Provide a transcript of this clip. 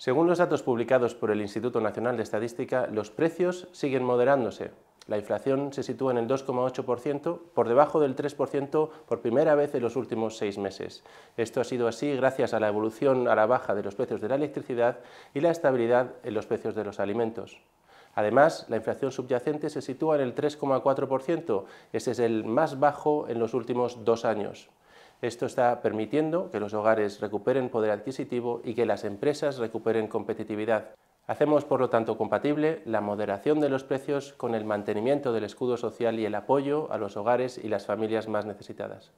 Según los datos publicados por el Instituto Nacional de Estadística, los precios siguen moderándose. La inflación se sitúa en el 2,8%, por debajo del 3% por primera vez en los últimos seis meses. Esto ha sido así gracias a la evolución a la baja de los precios de la electricidad y la estabilidad en los precios de los alimentos. Además, la inflación subyacente se sitúa en el 3,4%, ese es el más bajo en los últimos dos años. Esto está permitiendo que los hogares recuperen poder adquisitivo y que las empresas recuperen competitividad. Hacemos, por lo tanto, compatible la moderación de los precios con el mantenimiento del escudo social y el apoyo a los hogares y las familias más necesitadas.